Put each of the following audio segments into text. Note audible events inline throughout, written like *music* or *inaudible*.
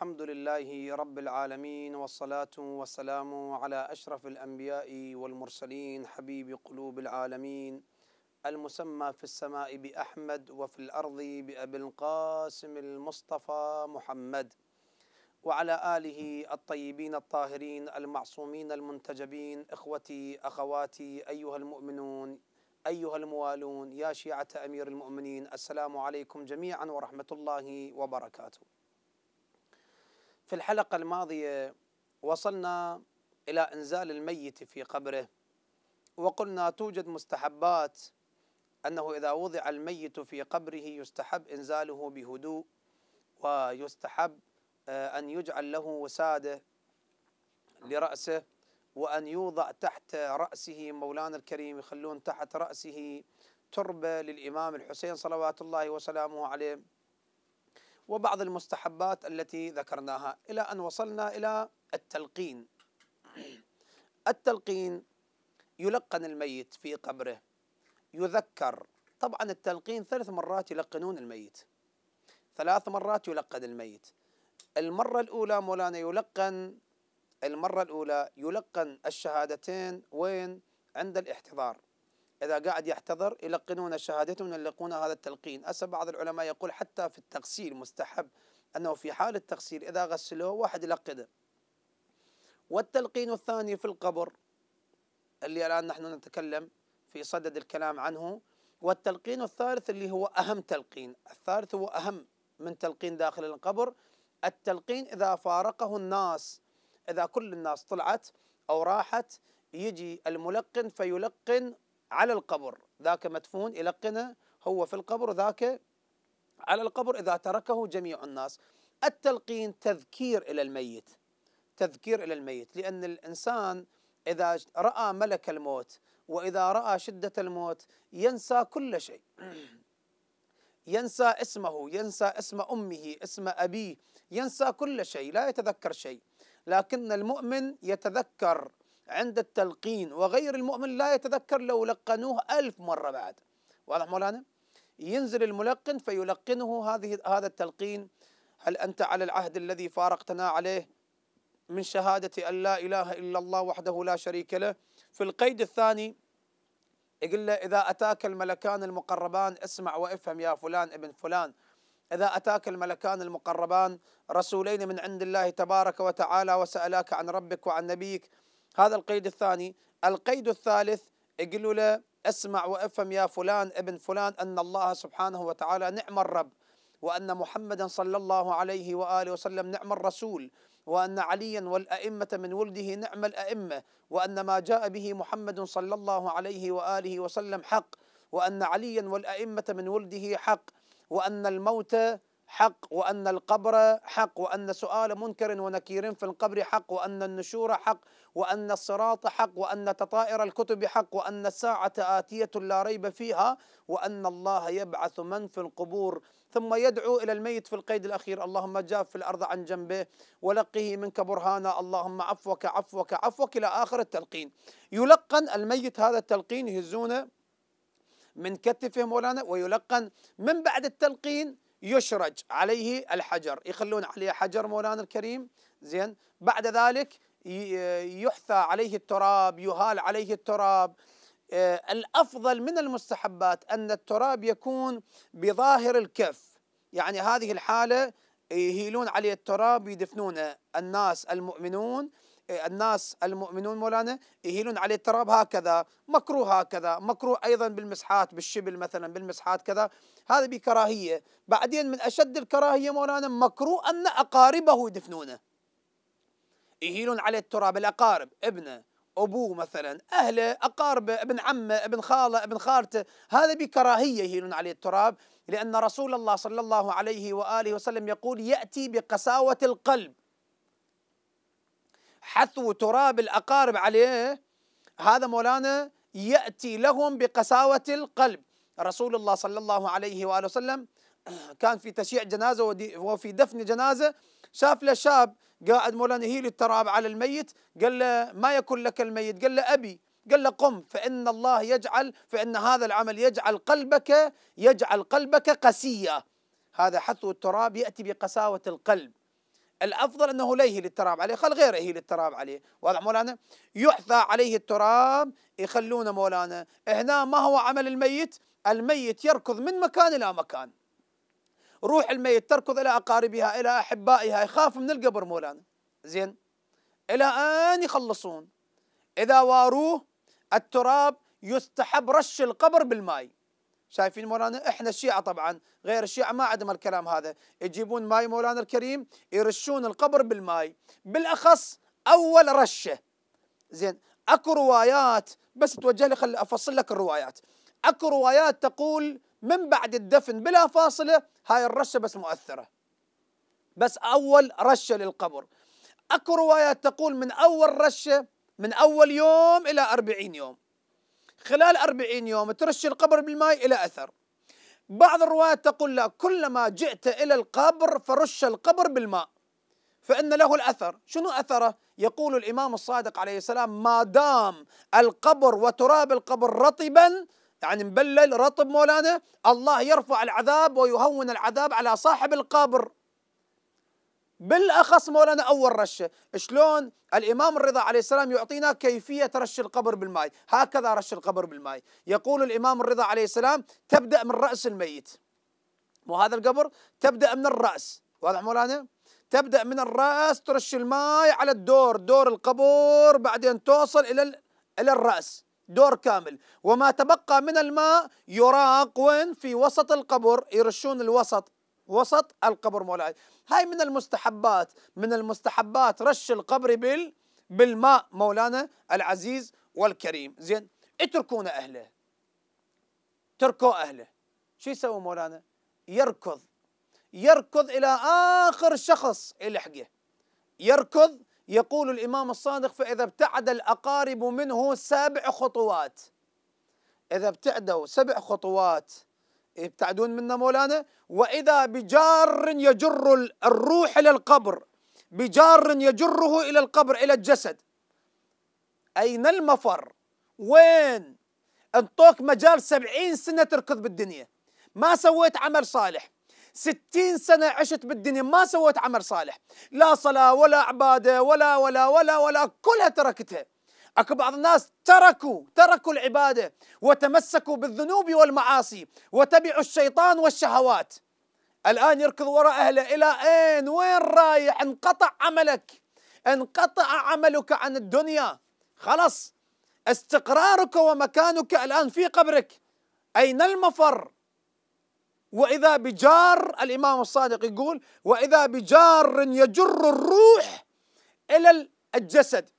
الحمد لله رب العالمين والصلاة والسلام على أشرف الأنبياء والمرسلين حبيب قلوب العالمين المسمى في السماء بأحمد وفي الأرض بأبي القاسم المصطفى محمد وعلى آله الطيبين الطاهرين المعصومين المنتجبين إخوتي أخواتي أيها المؤمنون أيها الموالون يا شيعة أمير المؤمنين السلام عليكم جميعا ورحمة الله وبركاته في الحلقة الماضية وصلنا إلى إنزال الميت في قبره وقلنا توجد مستحبات أنه إذا وضع الميت في قبره يستحب إنزاله بهدوء ويستحب آه، أن يجعل له وسادة لرأسه وأن يوضع تحت رأسه مولانا الكريم يخلون تحت رأسه تربة للإمام الحسين صلوات الله وسلامه عليه وبعض المستحبات التي ذكرناها الى ان وصلنا الى التلقين التلقين يلقن الميت في قبره يذكر طبعا التلقين ثلاث مرات يلقنون الميت ثلاث مرات يلقن الميت المرة الأولى مولانا يلقن المرة الأولى يلقن الشهادتين وين عند الاحتضار إذا قاعد يحتضر يلقنون شهادتهم يلقون هذا التلقين أسا بعض العلماء يقول حتى في التغسيل مستحب أنه في حال التغسيل إذا غسلوه واحد يلقنه والتلقين الثاني في القبر اللي الآن نحن نتكلم في صدد الكلام عنه والتلقين الثالث اللي هو أهم تلقين الثالث هو أهم من تلقين داخل القبر التلقين إذا فارقه الناس إذا كل الناس طلعت أو راحت يجي الملقن فيلقن على القبر ذاك مدفون يلقنه هو في القبر ذاك على القبر إذا تركه جميع الناس التلقين تذكير إلى الميت تذكير إلى الميت لأن الإنسان إذا رأى ملك الموت وإذا رأى شدة الموت ينسى كل شيء *clears throat* ينسى اسمه ينسى اسم أمه اسم أبيه ينسى كل شيء لا يتذكر شيء لكن المؤمن يتذكر عند التلقين وغير المؤمن لا يتذكر لو لقنوه ألف مرة بعد واضح مولانا ينزل الملقن فيلقنه هذه هذا التلقين هل أنت على العهد الذي فارقتنا عليه من شهادة أن لا إله إلا الله وحده لا شريك له في القيد الثاني يقول له إذا أتاك الملكان المقربان اسمع وافهم يا فلان ابن فلان إذا أتاك الملكان المقربان رسولين من عند الله تبارك وتعالى وسألاك عن ربك وعن نبيك هذا القيد الثاني القيد الثالث يقول له اسمع وافهم يا فلان ابن فلان ان الله سبحانه وتعالى نعم الرب وان محمدا صلى الله عليه واله وسلم نعم الرسول وان عليا والائمه من ولده نعم الائمه وان ما جاء به محمد صلى الله عليه واله وسلم حق وان عليا والائمه من ولده حق وان الموت حق وأن القبر حق وأن سؤال منكر ونكير في القبر حق وأن النشور حق وأن الصراط حق وأن تطائر الكتب حق وأن الساعة آتية لا ريب فيها وأن الله يبعث من في القبور ثم يدعو إلى الميت في القيد الأخير اللهم جاف في الأرض عن جنبه ولقه منك برهانا اللهم عفوك عفوك عفوك إلى آخر التلقين يلقن الميت هذا التلقين يهزونه من كتفه مولانا ويلقن من بعد التلقين يشرج عليه الحجر يخلون عليه حجر مولانا الكريم زين بعد ذلك يحثى عليه التراب يهال عليه التراب آه، الافضل من المستحبات ان التراب يكون بظاهر الكف يعني هذه الحاله يهيلون عليه التراب يدفنون الناس المؤمنون الناس المؤمنون مولانا يهيلون عليه التراب هكذا مكروه هكذا مكروه أيضا بالمسحات بالشبل مثلا بالمسحات كذا هذا بكراهية بعدين من أشد الكراهية مولانا مكروه أن أقاربه يدفنونه يهيلون عليه التراب الأقارب ابنه أبوه مثلا أهله أقاربه ابن عمه ابن خاله ابن خالته هذا بكراهية يهيلون عليه التراب لأن رسول الله صلى الله عليه وآله وسلم يقول يأتي بقساوة القلب حثو تراب الأقارب عليه هذا مولانا يأتي لهم بقساوة القلب رسول الله صلى الله عليه وآله وسلم كان في تشييع جنازة وفي دفن جنازة شاف له شاب قاعد مولانا يهيل التراب على الميت قال له ما يكن لك الميت قال له أبي قال له قم فإن الله يجعل فإن هذا العمل يجعل قلبك يجعل قلبك قسيا هذا حثو التراب يأتي بقساوة القلب الافضل انه لا يهيل التراب عليه خل غيره يهيل التراب عليه واضح مولانا يحثى عليه التراب يخلونه مولانا هنا ما هو عمل الميت الميت يركض من مكان الى مكان روح الميت تركض الى اقاربها الى احبائها يخاف من القبر مولانا زين الى ان يخلصون اذا واروه التراب يستحب رش القبر بالماء شايفين مولانا احنا الشيعة طبعا غير الشيعة ما عندهم الكلام هذا يجيبون ماي مولانا الكريم يرشون القبر بالماي بالأخص أول رشة زين اكو روايات بس توجه لي خل افصل لك الروايات اكو روايات تقول من بعد الدفن بلا فاصله هاي الرشه بس مؤثره بس اول رشه للقبر اكو روايات تقول من اول رشه من اول يوم الى أربعين يوم خلال أربعين يوم ترش القبر بالماء إلى أثر بعض الرواة تقول لا كلما جئت إلى القبر فرش القبر بالماء فإن له الأثر شنو أثره؟ يقول الإمام الصادق عليه السلام ما دام القبر وتراب القبر رطبا يعني مبلل رطب مولانا الله يرفع العذاب ويهون العذاب على صاحب القبر بالاخص مولانا اول رشه، شلون الامام الرضا عليه السلام يعطينا كيفيه رش القبر بالماء، هكذا رش القبر بالماء، يقول الامام الرضا عليه السلام تبدا من راس الميت. مو هذا القبر تبدا من الراس، واضح مولانا؟ تبدا من الراس ترش الماء على الدور، دور القبر، بعدين توصل الى الى الراس. دور كامل وما تبقى من الماء يراق وين في وسط القبر يرشون الوسط وسط القبر مولاي هاي من المستحبات من المستحبات رش القبر بال بالماء مولانا العزيز والكريم زين اتركونا أهله تركوا أهله شو يسوي مولانا يركض يركض إلى آخر شخص يلحقه يركض يقول الإمام الصادق فإذا ابتعد الأقارب منه سبع خطوات إذا ابتعدوا سبع خطوات يبتعدون منا مولانا وإذا بجار يجر الروح إلى القبر بجار يجره إلى القبر إلى الجسد أين المفر وين انطوك مجال سبعين سنة تركض بالدنيا ما سويت عمل صالح ستين سنة عشت بالدنيا ما سويت عمل صالح لا صلاة ولا عبادة ولا ولا ولا ولا كلها تركتها اكو بعض الناس تركوا تركوا العباده وتمسكوا بالذنوب والمعاصي وتبعوا الشيطان والشهوات الان يركض وراء اهله الى اين وين رايح انقطع عملك انقطع عملك عن الدنيا خلاص استقرارك ومكانك الان في قبرك اين المفر واذا بجار الامام الصادق يقول واذا بجار يجر الروح الى الجسد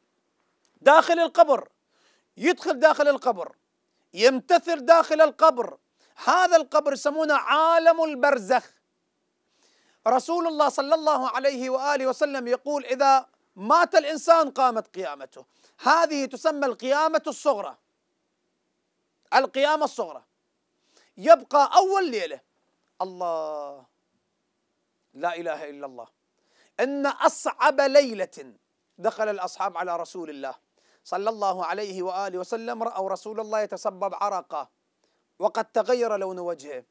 داخل القبر يدخل داخل القبر يمتثل داخل القبر هذا القبر يسمونه عالم البرزخ رسول الله صلى الله عليه واله وسلم يقول اذا مات الانسان قامت قيامته هذه تسمى القيامه الصغرى القيامه الصغرى يبقى اول ليله الله لا اله الا الله ان اصعب ليله دخل الاصحاب على رسول الله صلى الله عليه وآله وسلم رأوا رسول الله يتصبب عرقه وقد تغير لون وجهه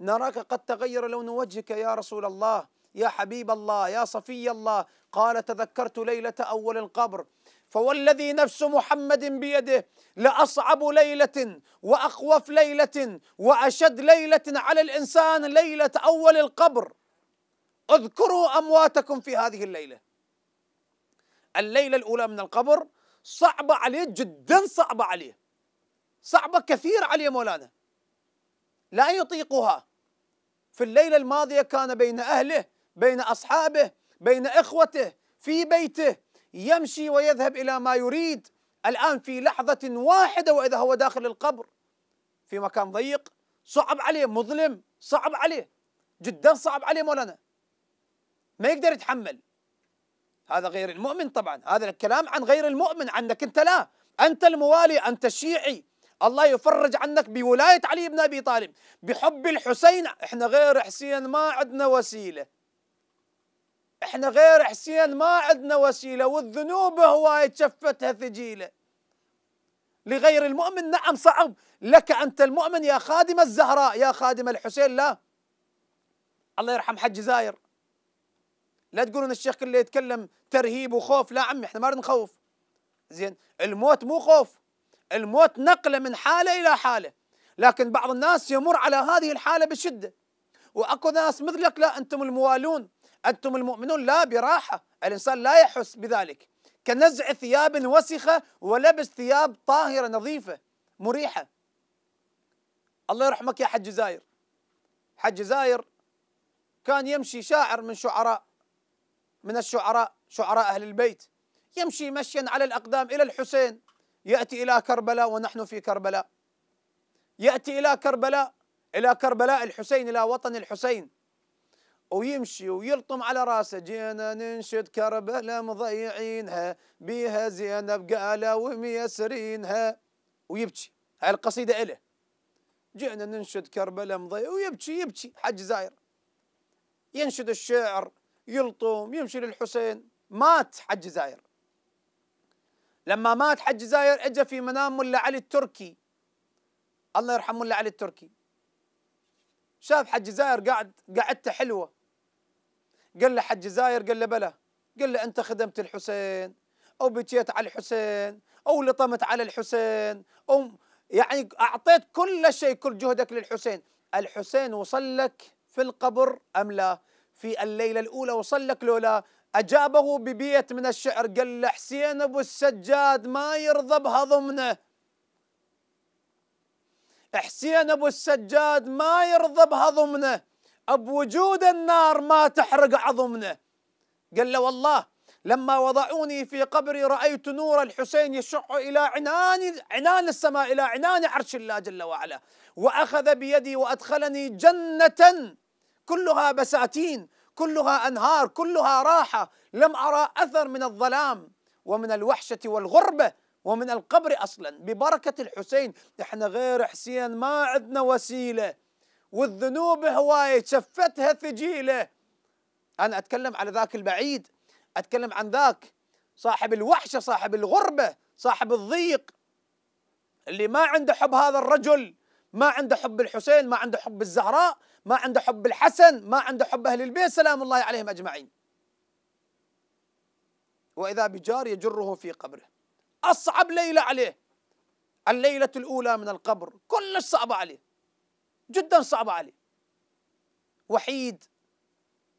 نراك قد تغير لون وجهك يا رسول الله يا حبيب الله يا صفي الله قال تذكرت ليلة أول القبر فوالذي نفس محمد بيده لأصعب ليلة وأخوف ليلة وأشد ليلة على الإنسان ليلة أول القبر اذكروا أمواتكم في هذه الليلة الليلة الأولى من القبر صعبة عليه جدا صعبة عليه صعبة كثير عليه مولانا لا يطيقها في الليلة الماضية كان بين أهله بين أصحابه بين إخوته في بيته يمشي ويذهب إلى ما يريد الآن في لحظة واحدة وإذا هو داخل القبر في مكان ضيق صعب عليه مظلم صعب عليه جدا صعب عليه مولانا ما يقدر يتحمل هذا غير المؤمن طبعا هذا الكلام عن غير المؤمن عنك أنت لا أنت الموالي أنت الشيعي الله يفرج عنك بولاية علي بن أبي طالب بحب الحسين إحنا غير حسين ما عندنا وسيلة إحنا غير حسين ما عندنا وسيلة والذنوب هواي تشفتها ثجيلة لغير المؤمن نعم صعب لك أنت المؤمن يا خادم الزهراء يا خادم الحسين لا الله يرحم حج زاير لا تقولون الشيخ كله يتكلم ترهيب وخوف لا عمي احنا ما نريد نخوف زين الموت مو خوف الموت نقله من حاله الى حاله لكن بعض الناس يمر على هذه الحاله بشده واكو ناس مثلك لا انتم الموالون انتم المؤمنون لا براحه الانسان لا يحس بذلك كنزع ثياب وسخه ولبس ثياب طاهره نظيفه مريحه الله يرحمك يا حج زاير حج زاير كان يمشي شاعر من شعراء من الشعراء شعراء أهل البيت يمشي مشيا على الأقدام إلى الحسين يأتي إلى كربلاء ونحن في كربلاء يأتي إلى كربلاء إلى كربلاء الحسين إلى وطن الحسين ويمشي ويلطم على راسه جينا ننشد كربلاء مضيعينها بيها زينب قالا وميسرينها ويبكي هاي القصيدة إله جئنا ننشد كربلاء مضيع ويبكي يبكي حج زاير ينشد الشعر يلطم يمشي للحسين مات حج زاير لما مات حج زاير اجى في منام ملا علي التركي الله يرحم ملا علي التركي شاف حج زاير قاعد قعدته حلوه قال له حج زاير قال له بلى قال له انت خدمت الحسين او بكيت على الحسين او لطمت على الحسين او يعني اعطيت كل شيء كل جهدك للحسين الحسين وصل لك في القبر ام لا في الليلة الأولى وصلك لولا أجابه ببيت من الشعر قال له حسين أبو السجاد ما يرضى بها ضمنه حسين أبو السجاد ما يرضى بها ضمنه بوجود النار ما تحرق عظمنه قال له والله لما وضعوني في قبري رأيت نور الحسين يشع إلى عنان عنان السماء إلى عنان عرش الله جل وعلا وأخذ بيدي وأدخلني جنة كلها بساتين كلها انهار كلها راحه لم ارى اثر من الظلام ومن الوحشه والغربه ومن القبر اصلا ببركه الحسين احنا غير حسين ما عندنا وسيله والذنوب هوايه شفتها ثجيله انا اتكلم على ذاك البعيد اتكلم عن ذاك صاحب الوحشه صاحب الغربه صاحب الضيق اللي ما عنده حب هذا الرجل ما عنده حب الحسين ما عنده حب الزهراء ما عنده حب الحسن ما عنده حب أهل البيت سلام الله عليهم أجمعين وإذا بجار يجره في قبره أصعب ليلة عليه الليلة الأولى من القبر كلش صعبة عليه جدا صعبة عليه وحيد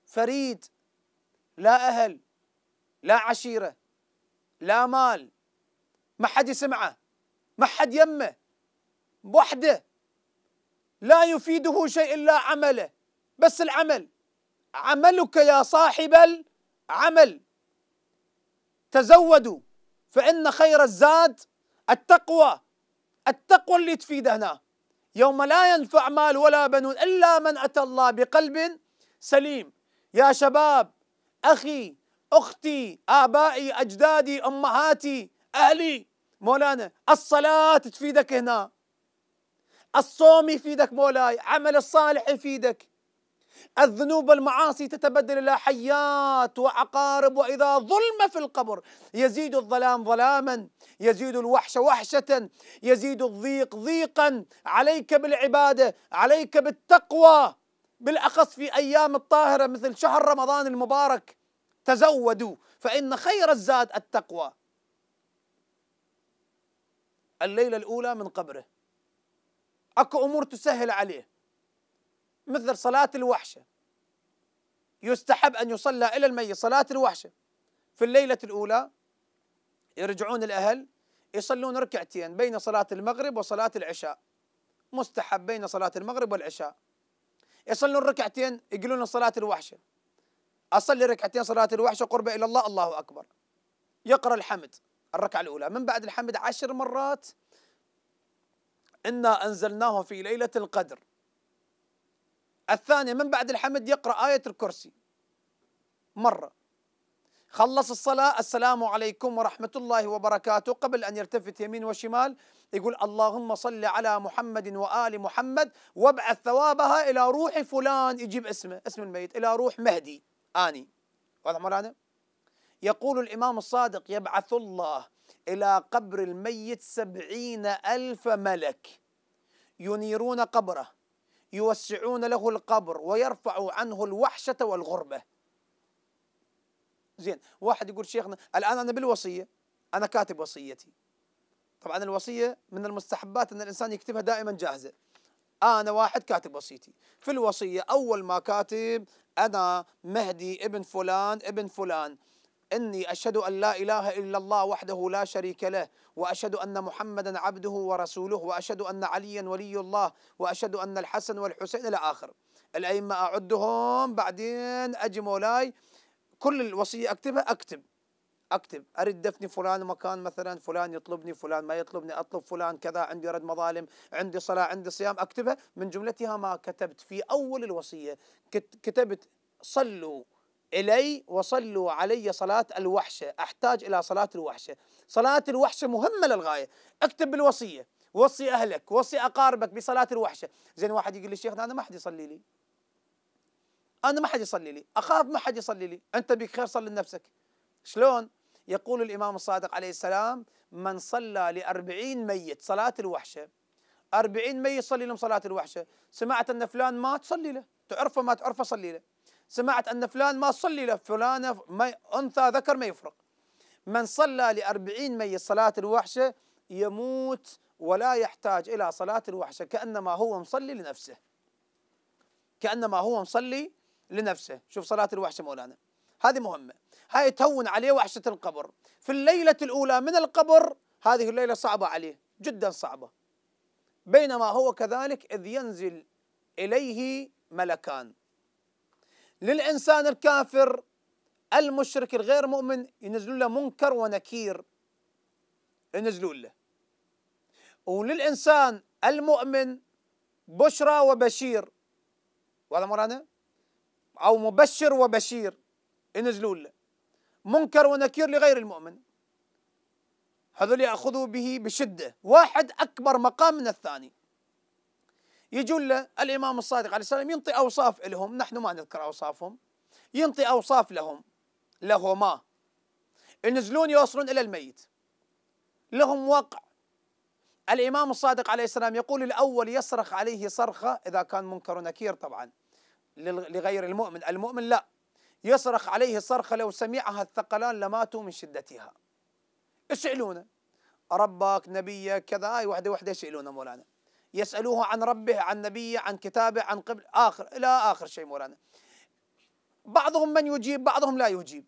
فريد لا أهل لا عشيرة لا مال ما حد يسمعه ما حد يمه بوحده لا يفيده شيء إلا عمله بس العمل عملك يا صاحب العمل تزودوا فإن خير الزاد التقوى التقوى اللي هنا يوم لا ينفع مال ولا بنون إلا من أتى الله بقلب سليم يا شباب أخي أختي آبائي أجدادي أمهاتي أهلي مولانا الصلاة تفيدك هنا الصوم يفيدك مولاي عمل الصالح يفيدك الذنوب والمعاصي تتبدل إلى حيات وعقارب وإذا ظلم في القبر يزيد الظلام ظلاما يزيد الوحش وحشة يزيد الضيق ضيقا عليك بالعبادة عليك بالتقوى بالأخص في أيام الطاهرة مثل شهر رمضان المبارك تزودوا فإن خير الزاد التقوى الليلة الأولى من قبره اكو امور تسهل عليه مثل صلاه الوحشه يستحب ان يصلى الى الميت صلاه الوحشه في الليله الاولى يرجعون الاهل يصلون ركعتين بين صلاه المغرب وصلاه العشاء مستحب بين صلاه المغرب والعشاء يصلون ركعتين يقولون صلاه الوحشه اصلي ركعتين صلاه الوحشه قرب الى الله الله اكبر يقرا الحمد الركعه الاولى من بعد الحمد عشر مرات إنا أنزلناه في ليلة القدر الثانية من بعد الحمد يقرأ آية الكرسي مرة خلص الصلاة السلام عليكم ورحمة الله وبركاته قبل أن يلتفت يمين وشمال يقول اللهم صل على محمد وآل محمد وابعث ثوابها إلى روح فلان يجيب اسمه اسم الميت إلى روح مهدي آني واضح مولانا يقول الإمام الصادق يبعث الله إلى قبر الميت سبعين ألف ملك ينيرون قبره يوسعون له القبر ويرفعوا عنه الوحشة والغربة زين واحد يقول شيخنا الآن أنا بالوصية أنا كاتب وصيتي طبعا الوصية من المستحبات أن الإنسان يكتبها دائما جاهزة أنا واحد كاتب وصيتي في الوصية أول ما كاتب أنا مهدي ابن فلان ابن فلان اني اشهد ان لا اله الا الله وحده لا شريك له واشهد ان محمدا عبده ورسوله واشهد ان عليا ولي الله واشهد ان الحسن والحسين الى اخر الائمه اعدهم بعدين اجي مولاي كل الوصيه اكتبها اكتب اكتب ارد دفني فلان مكان مثلا فلان يطلبني فلان ما يطلبني اطلب فلان كذا عندي رد مظالم عندي صلاه عندي صيام اكتبها من جملتها ما كتبت في اول الوصيه كتبت صلوا إلي وصلوا علي صلاة الوحشة أحتاج إلى صلاة الوحشة صلاة الوحشة مهمة للغاية اكتب بالوصية وصي أهلك وصي أقاربك بصلاة الوحشة زين واحد يقول لي شيخنا أنا ما حد يصلي لي أنا ما حد يصلي لي أخاف ما حد يصلي لي أنت بك خير صلي لنفسك شلون يقول الإمام الصادق عليه السلام من صلى لأربعين ميت صلاة الوحشة أربعين ميت صلي لهم صلاة الوحشة سمعت أن فلان مات صلي له تعرفه ما تعرفه صلي له سمعت أن فلان ما صلي لفلانة أنثى ذكر ما يفرق من صلى لأربعين ميت صلاة الوحشة يموت ولا يحتاج إلى صلاة الوحشة كأنما هو مصلي لنفسه كأنما هو مصلي لنفسه شوف صلاة الوحشة مولانا هذه مهمة هاي تهون عليه وحشة القبر في الليلة الأولى من القبر هذه الليلة صعبة عليه جدا صعبة بينما هو كذلك إذ ينزل إليه ملكان للإنسان الكافر المشرك الغير مؤمن ينزلوا له منكر ونكير ينزلوا له وللإنسان المؤمن بشرى وبشير وهذا مرانا أو مبشر وبشير ينزلوا له منكر ونكير لغير المؤمن هذول يأخذوا به بشدة واحد أكبر مقام من الثاني يجون له الامام الصادق عليه السلام ينطي اوصاف لهم نحن ما نذكر اوصافهم ينطي اوصاف لهم لهما ينزلون يوصلون الى الميت لهم وقع الامام الصادق عليه السلام يقول الاول يصرخ عليه صرخه اذا كان منكر نكير طبعا لغير المؤمن المؤمن لا يصرخ عليه صرخه لو سمعها الثقلان لماتوا من شدتها اسالونه ربك نبيك كذا هاي واحده واحده يسالونه مولانا يسألوه عن ربه عن نبيه عن كتابه عن قبل آخر إلى آخر شيء مولانا بعضهم من يجيب بعضهم لا يجيب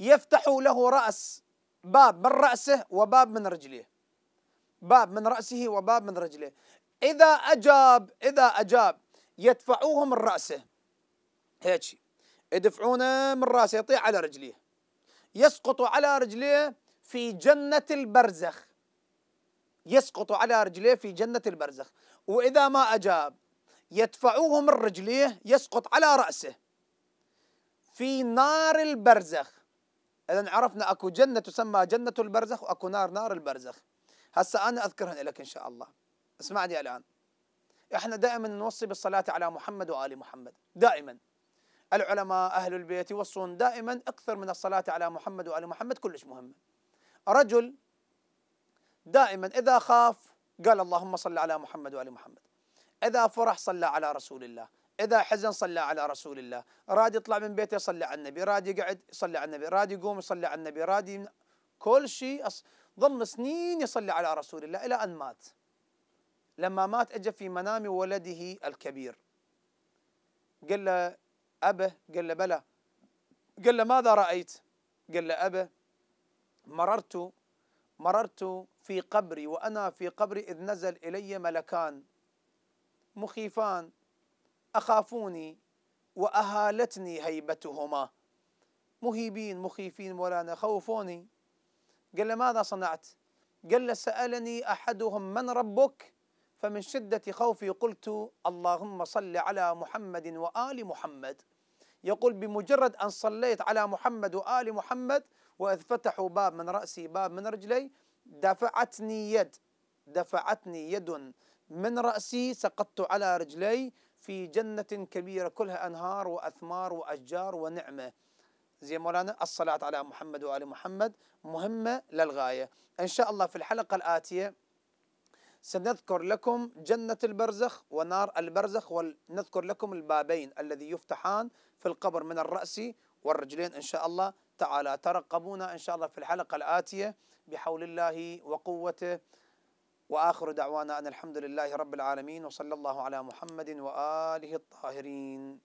يفتح له رأس باب من رأسه وباب من رجليه باب من رأسه وباب من رجليه إذا أجاب إذا أجاب يدفعوه من رأسه هيك يدفعونه من رأسه يطيح على رجليه يسقط على رجليه في جنة البرزخ يسقط على رجليه في جنة البرزخ وإذا ما أجاب يدفعوه من رجليه يسقط على رأسه في نار البرزخ إذا عرفنا أكو جنة تسمى جنة البرزخ وأكو نار نار البرزخ هسا أنا أذكرهن لك إن شاء الله اسمعني الآن احنا دائما نوصي بالصلاة على محمد وآل محمد دائما العلماء أهل البيت يوصون دائما أكثر من الصلاة على محمد وآل محمد كلش مهمة رجل دائما إذا خاف قال اللهم صل على محمد وآل محمد إذا فرح صلى على رسول الله إذا حزن صلى على رسول الله راد يطلع من بيته يصلي على النبي راد يقعد يصلي على النبي راد يقوم يصلي على النبي راد يمن... كل شيء أص... ظل سنين يصلي على رسول الله إلى أن مات لما مات اجى في منام ولده الكبير قال له أبه قال له بلى قال له ماذا رأيت قال له أبه مررت مررت في قبري وأنا في قبري إذ نزل إلي ملكان مخيفان أخافوني وأهالتني هيبتهما مهيبين مخيفين مولانا خوفوني قال له ماذا صنعت قال له سألني أحدهم من ربك فمن شدة خوفي قلت اللهم صل على محمد وآل محمد يقول بمجرد أن صليت على محمد وآل محمد وإذ فتحوا باب من رأسي باب من رجلي دفعتني يد دفعتني يد من رأسي سقطت على رجلي في جنة كبيرة كلها أنهار وأثمار وأشجار ونعمة زي مولانا الصلاة على محمد وآل محمد مهمة للغاية إن شاء الله في الحلقة الآتية سنذكر لكم جنة البرزخ ونار البرزخ ونذكر لكم البابين الذي يفتحان في القبر من الرأس والرجلين إن شاء الله تعالى ترقبونا إن شاء الله في الحلقة الآتية بحول الله وقوته وآخر دعوانا أن الحمد لله رب العالمين وصلى الله على محمد وآله الطاهرين